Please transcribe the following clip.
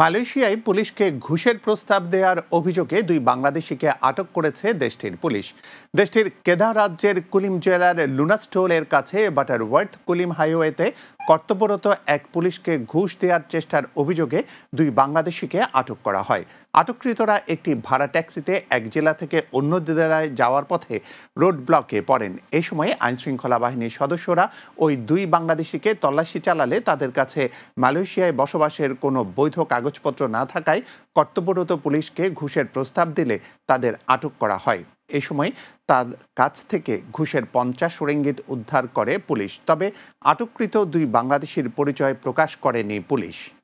মালয়েশিয়ায় পুলিশকে ঘুষের প্রস্তাব দেওয়ার অভিযোগে দুই বাংলাদেশিকে আটক করেছে দেশটির পুলিশ দেশটির কেদা রাজ্যের কুলিম জেলার লুনাস্টোলের কাছে বাটার ওয়ার্থ কুলিম হাইওয়েতে কর্তব্যরত এক পুলিশকে ঘুষ দেওয়ার চেষ্টার অভিযোগে দুই বাংলাদেশিকে আটক করা হয় আটককৃতরা একটি ভাড়া ট্যাক্সিতে এক জেলা থেকে অন্য জেলায় যাওয়ার পথে রোড ব্লকে পড়েন এ সময়ে আইনশৃঙ্খলা বাহিনীর সদস্যরা ওই দুই বাংলাদেশিকে তল্লাশি চালালে তাদের কাছে মালয়েশিয়ায় বসবাসের কোনো বৈধ কাগজপত্র না থাকায় কর্তব্যরত পুলিশকে ঘুষের প্রস্তাব দিলে তাদের আটক করা হয় এ সময় তার কাছ থেকে ঘুষের পঞ্চাশ রেঙ্গিত উদ্ধার করে পুলিশ তবে আটককৃত দুই বাংলাদেশির পরিচয় প্রকাশ করেনি পুলিশ